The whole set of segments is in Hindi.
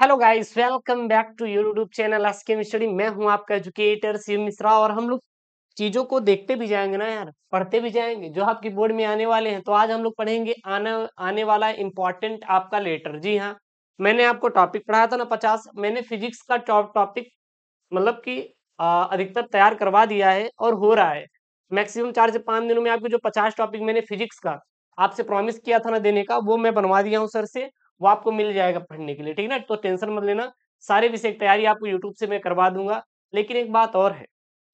hello guys welcome back to YouTube channel के मैं हूं आपका एजुकेटर शिव मिश्रा और हम लोग चीजों को देखते भी जाएंगे ना यार पढ़ते भी जाएंगे जो आपके बोर्ड में आने वाले हैं तो आज हम लोग पढ़ेंगे आने आने वाला इम्पोर्टेंट आपका लेटर जी हाँ मैंने आपको टॉपिक पढ़ाया था ना पचास मैंने फिजिक्स का टॉप टॉपिक मतलब की अधिकतर तैयार करवा दिया है और हो रहा है मैक्सिमम चार से पाँच दिनों में आपके जो पचास टॉपिक मैंने फिजिक्स का आपसे प्रॉमिस किया था ना देने का वो मैं बनवा दिया हूँ सर से वो आपको मिल जाएगा पढ़ने के लिए ठीक है ना तो टेंशन मत लेना सारे विषय की तैयारी आपको यूट्यूब से मैं करवा दूंगा लेकिन एक बात और है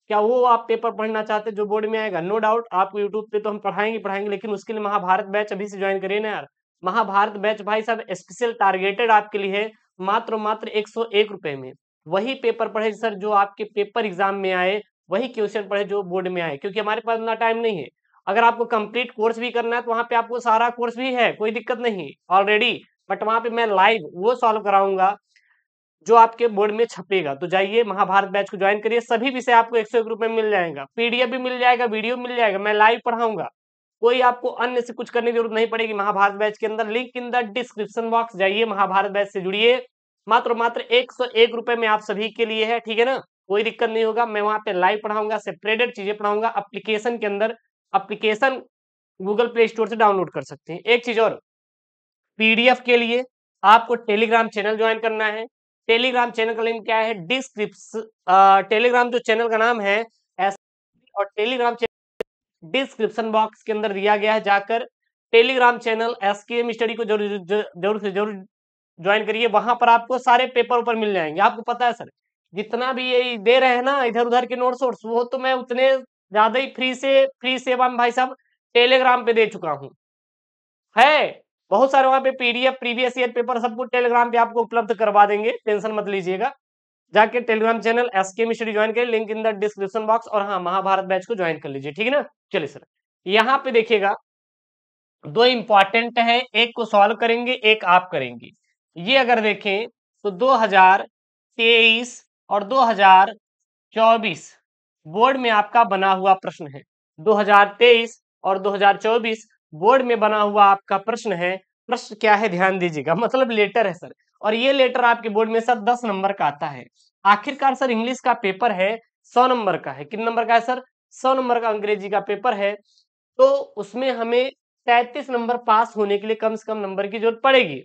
क्या वो आप पेपर पढ़ना चाहते हैं जो बोर्ड में आएगा नो डाउट आपको यूट्यूब पे तो हम पढ़ाएंगे पढ़ाएंगे लेकिन उसके लिए महाभारत बैच अभी से ज्वाइन करिए ना यार महाभारत बैच भाई साहब स्पेशल टारगेटेड आपके लिए है मात्र मात्र एक सौ एक रुपए में वही पेपर पढ़े सर जो आपके पेपर एग्जाम में आए वही क्वेश्चन पढ़े जो बोर्ड में आए क्योंकि हमारे पास इतना टाइम नहीं है अगर आपको कंप्लीट कोर्स भी करना है तो वहां पे आपको सारा कोर्स भी है कोई दिक्कत नहीं ऑलरेडी बट वहां पे मैं लाइव वो सॉल्व कराऊंगा जो आपके बोर्ड में छपेगा तो जाइए महाभारत बैच को ज्वाइन करिए सभी विषय आपको एक सौ एक मिल जाएगा पीडीएफ भी मिल जाएगा वीडियो मिल जाएगा मैं लाइव पढ़ाऊंगा कोई आपको अन्य से कुछ करने की जरूरत नहीं पड़ेगी महाभारत बैच के अंदर link in the description box जाइए महाभारत बैच से जुड़िए मात्र मात्र एक सौ एक रुपए में आप सभी के लिए है ठीक है ना कोई दिक्कत नहीं होगा मैं वहां पे लाइव पढ़ाऊंगा सेपरेटेड चीजें पढ़ाऊंगा अप्लीकेशन के अंदर अप्लीकेशन गूगल प्ले स्टोर से डाउनलोड कर सकते हैं एक चीज और पीडीएफ के लिए आपको टेलीग्राम चैनल ज्वाइन करना है टेलीग्राम चैनल का लिंक क्या है डिस्क्रिप्स टेलीग्राम जो चैनल का नाम है और टेलीग्राम चैनल डिस्क्रिप्शन बॉक्स के अंदर दिया गया है जाकर Telegram channel S K M study को जरूर जरूर से जरूर ज्वाइन करिए वहां पर आपको सारे पेपर ऊपर मिल जाएंगे आपको पता है सर जितना भी ये दे रहे हैं ना इधर उधर के नोट्स सोर्स वो तो मैं उतने ज्यादा ही फ्री से फ्री सेवा में भाई साहब टेलीग्राम पे दे चुका हूँ है बहुत सारे वहां पे पीडीएफ प्रीवियस ईयर पेपर सब कुछ टेलीग्राम पे आपको उपलब्ध करवा देंगे टेंशन मत लीजिएगा जाके टेलीग्राम चैनल एस के मिश्री ज्वाइन करें link in the description box और हाँ महाभारत बैच को ज्वाइन कर लीजिए ठीक है ना चलिए सर यहाँ पे देखिएगा दो इंपॉर्टेंट है एक को सॉल्व करेंगे एक आप करेंगे ये अगर देखें तो दो और दो बोर्ड में आपका बना हुआ प्रश्न है 2023 और 2024 बोर्ड में बना हुआ आपका प्रश्न है प्रश्न क्या है ध्यान दीजिएगा मतलब लेटर है सर और ये लेटर आपके बोर्ड में सर दस नंबर का आता है आखिरकार सर इंग्लिश का पेपर है सौ नंबर का है कितने नंबर का है सर सौ नंबर का अंग्रेजी का पेपर है तो उसमें हमें तैतीस नंबर पास होने के लिए कम से कम नंबर की जरूरत पड़ेगी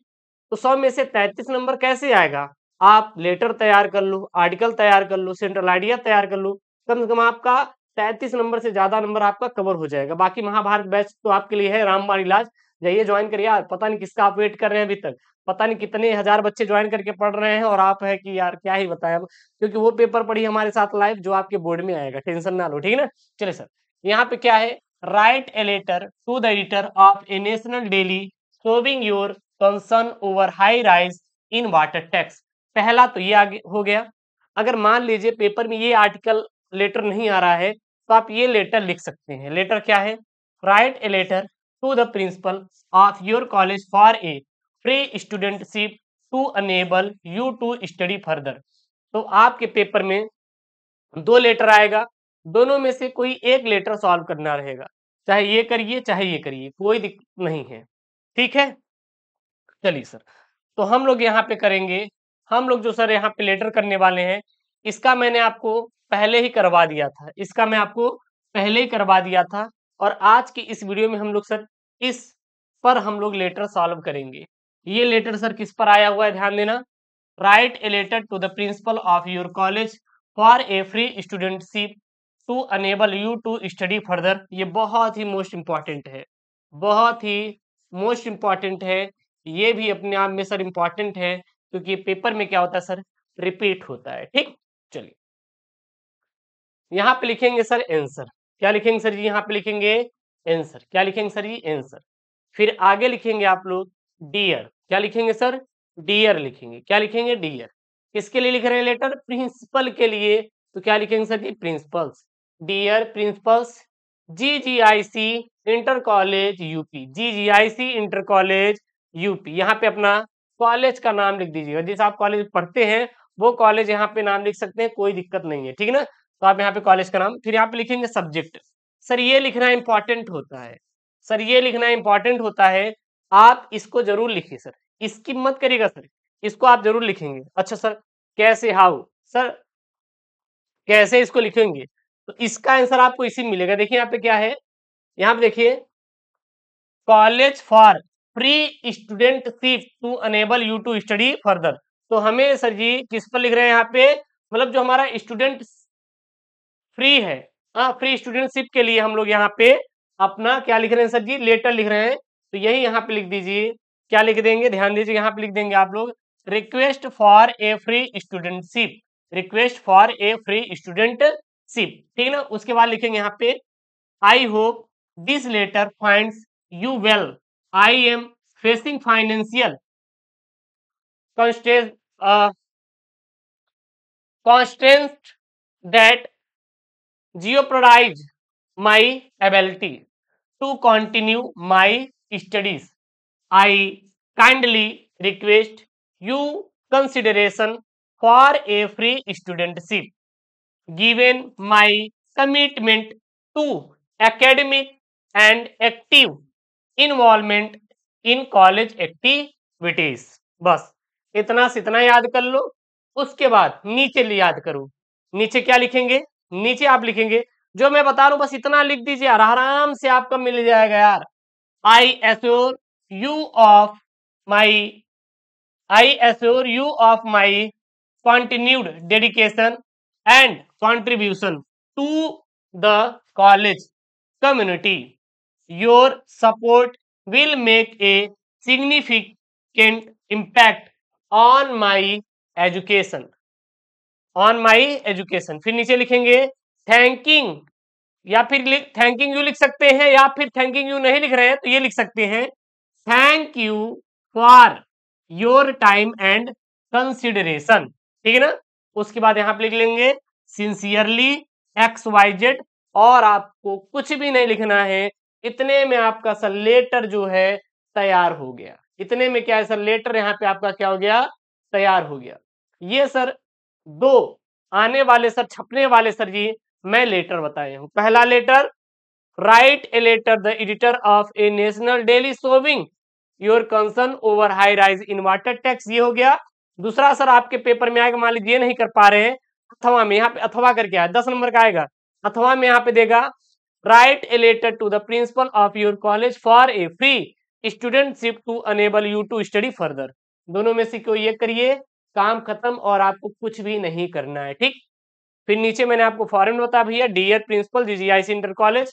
तो सौ में से तैतीस नंबर कैसे आएगा आप लेटर तैयार कर लो आर्टिकल तैयार कर लो सेंट्रल आइडिया तैयार कर लो कम से कम आपका तैतीस नंबर से ज्यादा नंबर आपका कवर हो जाएगा बाकी महाभारत बैच तो आपके लिए है रामबाण इलाज जाइए ज्वाइन करिए यार पता नहीं किसका आप वेट कर रहे हैं अभी तक पता नहीं कितने हजार बच्चे ज्वाइन करके पढ़ रहे हैं और आप है कि यार क्या ही बताया क्योंकि वो पेपर पढ़ी हमारे साथ लाइव जो आपके बोर्ड में आएगा टेंशन ना लो ठीक है ना चले सर यहाँ पे क्या है write a letter to the editor of a national daily voicing your concern over high rise in water tax पहला तो ये आगे हो गया अगर मान लीजिए पेपर में ये आर्टिकल लेटर नहीं आ रहा है तो आप ये लेटर लिख सकते हैं लेटर क्या है write a letter to the principal of your college for a free studentship to enable you to study further तो आपके पेपर में दो लेटर आएगा दोनों में से कोई एक लेटर सॉल्व करना रहेगा चाहे ये करिए चाहे ये करिए कोई दिक्कत नहीं है ठीक है चलिए सर तो हम लोग यहाँ पे करेंगे हम लोग जो सर यहाँ पे लेटर करने वाले हैं इसका मैंने आपको पहले ही करवा दिया था इसका मैं आपको पहले ही करवा दिया था और आज की इस वीडियो में हम लोग सर इस पर हम लोग लेटर सॉल्व करेंगे ये लेटर सर किस पर आया हुआ है ध्यान देना write a letter to the principal of your college for a free studentship to enable you to study further ये बहुत ही मोस्ट इम्पॉर्टेंट है बहुत ही मोस्ट इम्पॉर्टेंट है ये भी अपने आप में सर इम्पॉर्टेंट है क्योंकि पेपर में क्या होता है सर रिपीट होता है ठीक चलिए यहाँ पे लिखेंगे सर एंसर क्या लिखेंगे सर जी यहाँ पे लिखेंगे एंसर क्या लिखेंगे सर जी एंसर फिर आगे लिखेंगे आप लोग डियर क्या लिखेंगे सर डियर लिखेंगे क्या लिखेंगे डियर किसके लिए लिख रहे हैं लेटर प्रिंसिपल के लिए तो क्या लिखेंगे sir ji principals dear principals G G I C inter college UP G G I C inter college UP यहाँ पे अपना कॉलेज का नाम लिख दीजिएगा जैसे आप कॉलेज पढ़ते हैं वो कॉलेज यहाँ पे नाम लिख सकते हैं कोई दिक्कत नहीं है ठीक है ना तो आप यहाँ पे कॉलेज का नाम फिर यहाँ पे लिखेंगे सब्जेक्ट सर ये लिखना इंपॉर्टेंट होता है सर ये लिखना इंपॉर्टेंट होता है आप इसको जरूर लिखिए सर इसकी मत करिएगा सर इसको आप जरूर लिखेंगे अच्छा सर कैसे हाउ सर कैसे इसको लिखेंगे तो इसका आंसर आपको इसी मिलेगा देखिए यहाँ पे क्या है यहाँ पे देखिए college for free student seat to enable you to study further तो हमें सर जी किस पर लिख रहे हैं यहाँ पे मतलब जो हमारा स्टूडेंट फ्री है आ, हाँ, फ्री स्टूडेंटशिप के लिए हम लोग यहाँ पे अपना क्या लिख रहे हैं सर जी लेटर लिख रहे हैं तो यही यहाँ पे लिख दीजिए क्या लिख देंगे ध्यान दीजिए यहाँ पे लिख देंगे आप लोग request for a free studentship request for a free studentship ठीक है ना उसके बाद लिखेंगे यहाँ पे I hope this letter find you well I am facing financial constant constant that jeopardize my ability to continue my studies I kindly request you consideration for a free studentship given my commitment to academic and active involvement in college activities बस इतना से इतना याद कर लो उसके बाद नीचे लिए याद करो नीचे क्या लिखेंगे नीचे आप लिखेंगे जो मैं बता रहा हूं बस इतना लिख दीजिए यार आराम से आपका मिल जाएगा यार I assure you of my I assure you of my continued dedication and contribution to the college community your support will make a significant impact on my education on my education फिर नीचे लिखेंगे थैंकिंग या फिर थैंकिंग यू लिख सकते हैं या फिर थैंकिंग यू नहीं लिख रहे हैं तो ये लिख सकते हैं thank you for your time and consideration ठीक है ना उसके बाद यहां पे लिख लेंगे सिंसियरली एक्स वाई जेड और आपको कुछ भी नहीं लिखना है इतने में आपका सर लेटर जो है तैयार हो गया इतने में क्या है सर लेटर यहाँ पे आपका क्या हो गया तैयार हो गया ये सर दो आने वाले सर छपने वाले सर जी मैं लेटर बताए हूं पहला letter write a letter the editor of a national daily voicing your concern over high rise in water tax ये हो गया दूसरा सर आपके पेपर में आएगा मान लीजिए नहीं कर पा रहे हैं अथवा में यहाँ पे अथवा करके आया दस नंबर का आएगा अथवा में यहाँ पे देगा write a letter to the principal of your college for a free studentship to enable you to study further दोनों में से कोई ये करिए काम खत्म और आपको कुछ भी नहीं करना है ठीक फिर नीचे मैंने आपको फॉरन बताया भैया dear principal GGIC inter college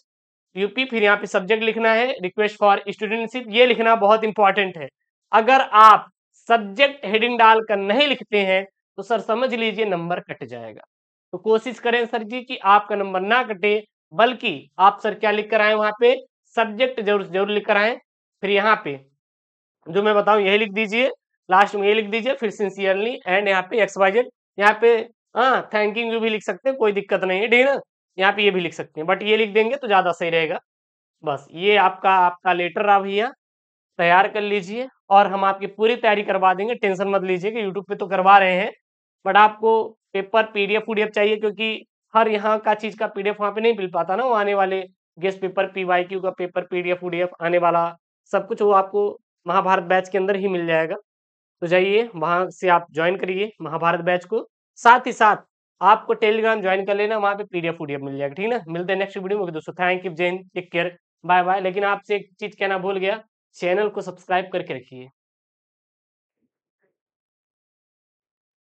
UP फिर यहाँ पे सब्जेक्ट लिखना है रिक्वेस्ट फॉर स्टूडेंटशिप ये लिखना बहुत इंपॉर्टेंट है अगर आप सब्जेक्ट हेडिंग डालकर नहीं लिखते हैं तो सर समझ लीजिए नंबर कट जाएगा तो कोशिश करें सर जी कि आपका नंबर ना कटे बल्कि आप सर क्या लिख कर आए वहां पे सब्जेक्ट जरूर जरूर लिख कर आए फिर यहाँ पे जो मैं बताऊं यही लिख दीजिए लास्ट में ये लिख दीजिए फिर सिंसियरली एंड यहाँ पे एक्स वाई जेड यहाँ पे हाँ थैंकिंग यू भी लिख सकते हैं कोई दिक्कत नहीं है ठीक है ना यहाँ पे ये भी लिख सकते हैं बट ये लिख देंगे तो ज़्यादा सही रहेगा बस ये आपका आपका लेटर आप भैया तैयार कर लीजिए और हम आपकी पूरी तैयारी करवा देंगे टेंशन मत लीजिए कि यूट्यूब पे तो करवा रहे हैं बट आपको पेपर पीडीएफ पीडीएफ चाहिए क्योंकि हर यहाँ का चीज़ का पीडीएफ वहाँ पे नहीं मिल पाता ना वो आने वाले गेस्ट पेपर क्यू का पेपर पीडीएफ पीडीएफ आने वाला सब कुछ वो आपको महाभारत बैच के अंदर ही मिल जाएगा तो जाइए वहां से आप ज्वाइन करिए महाभारत बैच को साथ ही साथ आपको टेलीग्राम ज्वाइन कर लेना वहां पे पीडीएफ उडीएफ मिल जाएगा ठीक है ना मिलते हैं नेक्स्ट वीडियो में दोस्तों थैंक यू जैन टेक केयर बाय बाय लेकिन आपसे एक चीज कहना भूल गया चैनल को सब्सक्राइब करके रखिए